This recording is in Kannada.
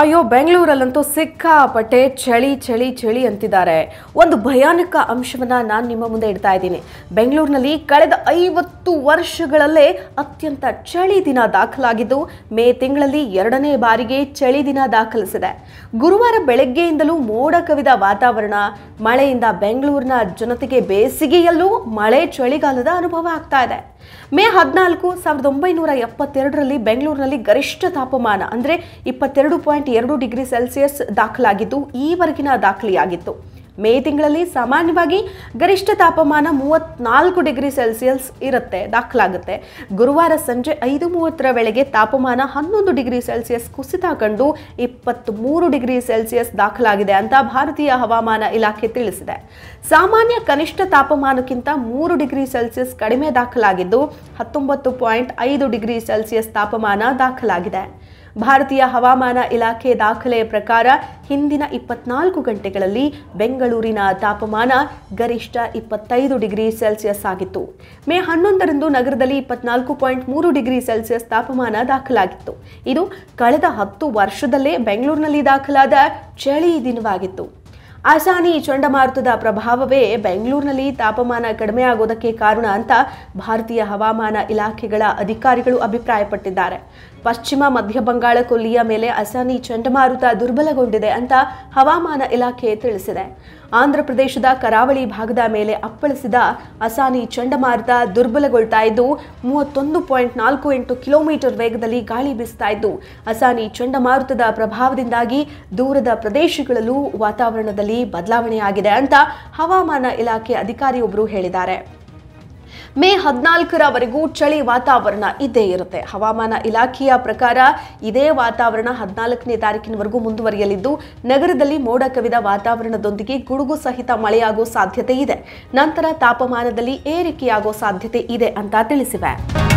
ಅಯ್ಯೋ ಬೆಂಗಳೂರಲ್ಲಂತೂ ಸಿಕ್ಕಾಪಟ್ಟೆ ಚಳಿ ಚಳಿ ಚಳಿ ಅಂತಿದ್ದಾರೆ ಒಂದು ಭಯಾನಕ ಅಂಶವನ್ನು ನಾನು ನಿಮ್ಮ ಮುಂದೆ ಇಡ್ತಾ ಇದ್ದೀನಿ ಬೆಂಗಳೂರಿನಲ್ಲಿ ಕಳೆದ ಐವತ್ತು ವರ್ಷಗಳಲ್ಲೇ ಅತ್ಯಂತ ಚಳಿ ದಿನ ದಾಖಲಾಗಿದ್ದು ಮೇ ತಿಂಗಳಲ್ಲಿ ಎರಡನೇ ಬಾರಿಗೆ ಚಳಿ ದಿನ ದಾಖಲಿಸಿದೆ ಗುರುವಾರ ಬೆಳಗ್ಗೆಯಿಂದಲೂ ಮೋಡ ಕವಿದ ವಾತಾವರಣ ಮಳೆಯಿಂದ ಬೆಂಗಳೂರಿನ ಜನತೆಗೆ ಬೇಸಿಗೆಯಲ್ಲೂ ಮಳೆ ಚಳಿಗಾಲದ ಅನುಭವ ಆಗ್ತಾ ಇದೆ ಮೇ ಹದಿನಾಲ್ಕು ಸಾವಿರದ ಒಂಬೈನೂರ ಎಪ್ಪತ್ತೆರಡರಲ್ಲಿ ಬೆಂಗಳೂರಿನಲ್ಲಿ ಗರಿಷ್ಠ ತಾಪಮಾನ ಅಂದರೆ ಇಪ್ಪತ್ತೆರಡು ಪಾಯಿಂಟ್ ಪಾಯಿಂಟ್ ಎರಡು ಡಿಗ್ರಿ ಸೆಲ್ಸಿಯಸ್ ದಾಖಲಾಗಿದ್ದು ಈವರೆಗಿನ ದಾಖಲೆಯಾಗಿತ್ತು ಮೇ ತಿಂಗಳಲ್ಲಿ ಸಾಮಾನ್ಯವಾಗಿ ಗರಿಷ್ಠ ತಾಪಮಾನ ಮೂವತ್ನಾಲ್ಕು ಡಿಗ್ರಿ ಸೆಲ್ಸಿಯಸ್ ಇರುತ್ತೆ ದಾಖಲಾಗುತ್ತೆ ಗುರುವಾರ ಸಂಜೆ ಐದು ಮೂವತ್ತರ ವೇಳೆಗೆ ತಾಪಮಾನ ಹನ್ನೊಂದು ಡಿಗ್ರಿ ಸೆಲ್ಸಿಯಸ್ ಕುಸಿತ ಕಂಡು ಇಪ್ಪತ್ತ್ಮೂರು ಡಿಗ್ರಿ ಸೆಲ್ಸಿಯಸ್ ದಾಖಲಾಗಿದೆ ಅಂತ ಭಾರತೀಯ ಹವಾಮಾನ ಇಲಾಖೆ ತಿಳಿಸಿದೆ ಸಾಮಾನ್ಯ ಕನಿಷ್ಠ ತಾಪಮಾನಕ್ಕಿಂತ ಮೂರು ಡಿಗ್ರಿ ಸೆಲ್ಸಿಯಸ್ ಕಡಿಮೆ ದಾಖಲಾಗಿದ್ದು ಹತ್ತೊಂಬತ್ತು ಪಾಯಿಂಟ್ ಐದು ಡಿಗ್ರಿ ಸೆಲ್ಸಿಯಸ್ ತಾಪಮಾನ ದಾಖಲಾಗಿದೆ ಭಾರತೀಯ ಹವಾಮಾನ ಇಲಾಖೆ ದಾಖಲೆ ಪ್ರಕಾರ ಹಿಂದಿನ ಇಪ್ಪತ್ನಾಲ್ಕು ಗಂಟೆಗಳಲ್ಲಿ ಬೆಂಗಳೂರಿನ ತಾಪಮಾನ ಗರಿಷ್ಠ ಇಪ್ಪತ್ತೈದು ಡಿಗ್ರಿ ಸೆಲ್ಸಿಯಸ್ ಆಗಿತ್ತು ಮೇ ಹನ್ನೊಂದರಂದು ನಗರದಲ್ಲಿ ಇಪ್ಪತ್ನಾಲ್ಕು ಪಾಯಿಂಟ್ ಮೂರು ಡಿಗ್ರಿ ಸೆಲ್ಸಿಯಸ್ ತಾಪಮಾನ ದಾಖಲಾಗಿತ್ತು ಇದು ಕಳೆದ ಹತ್ತು ವರ್ಷದಲ್ಲೇ ಬೆಂಗಳೂರಿನಲ್ಲಿ ದಾಖಲಾದ ಚಳಿ ದಿನವಾಗಿತ್ತು ಅಸಾನಿ ಚಂಡಮಾರುತದ ಪ್ರಭಾವವೇ ಬೆಂಗಳೂರಿನಲ್ಲಿ ತಾಪಮಾನ ಕಡಿಮೆಯಾಗೋದಕ್ಕೆ ಕಾರಣ ಅಂತ ಭಾರತೀಯ ಹವಾಮಾನ ಇಲಾಖೆಗಳ ಅಧಿಕಾರಿಗಳು ಅಭಿಪ್ರಾಯಪಟ್ಟಿದ್ದಾರೆ ಪಶ್ಚಿಮ ಮಧ್ಯ ಬಂಗಾಳ ಕೊಲ್ಲಿಯ ಮೇಲೆ ಅಸಾನಿ ಚಂಡಮಾರುತ ದುರ್ಬಲಗೊಂಡಿದೆ ಅಂತ ಹವಾಮಾನ ಇಲಾಖೆ ತಿಳಿಸಿದೆ ಆಂಧ್ರ ಪ್ರದೇಶದ ಕರಾವಳಿ ಭಾಗದ ಮೇಲೆ ಅಪ್ಪಳಿಸಿದ ಅಸಾನಿ ಚಂಡಮಾರುತ ದುರ್ಬಲಗೊಳ್ತಾ ಇದ್ದು ಮೂವತ್ತೊಂದು ಪಾಯಿಂಟ್ ನಾಲ್ಕು ಎಂಟು ಕಿಲೋಮೀಟರ್ ವೇಗದಲ್ಲಿ ಗಾಳಿ ಬೀಸ್ತಾ ಇದ್ದು ಅಸಾನಿ ಚಂಡಮಾರುತದ ಪ್ರಭಾವದಿಂದಾಗಿ ದೂರದ ಪ್ರದೇಶಗಳಲ್ಲೂ ವಾತಾವರಣದಲ್ಲಿ ಬದಲಾವಣೆಯಾಗಿದೆ ಅಂತ ಹವಾಮಾನ ಇಲಾಖೆ ಅಧಿಕಾರಿಯೊಬ್ಬರು ಹೇಳಿದ್ದಾರೆ ಮೇ ಹದಿನಾಲ್ಕರವರೆಗೂ ಚಳಿ ವಾತಾವರಣ ಇದ್ದೇ ಇರುತ್ತೆ ಹವಾಮಾನ ಇಲಾಖೆಯ ಪ್ರಕಾರ ಇದೇ ವಾತಾವರಣ ಹದಿನಾಲ್ಕನೇ ತಾರೀಕಿನವರೆಗೂ ಮುಂದುವರಿಯಲಿದ್ದು ನಗರದಲ್ಲಿ ಮೋಡ ಕವಿದ ವಾತಾವರಣದೊಂದಿಗೆ ಗುಡುಗು ಸಹಿತ ಮಳೆಯಾಗುವ ಸಾಧ್ಯತೆ ಇದೆ ನಂತರ ತಾಪಮಾನದಲ್ಲಿ ಏರಿಕೆಯಾಗುವ ಸಾಧ್ಯತೆ ಇದೆ ಅಂತ ತಿಳಿಸಿವೆ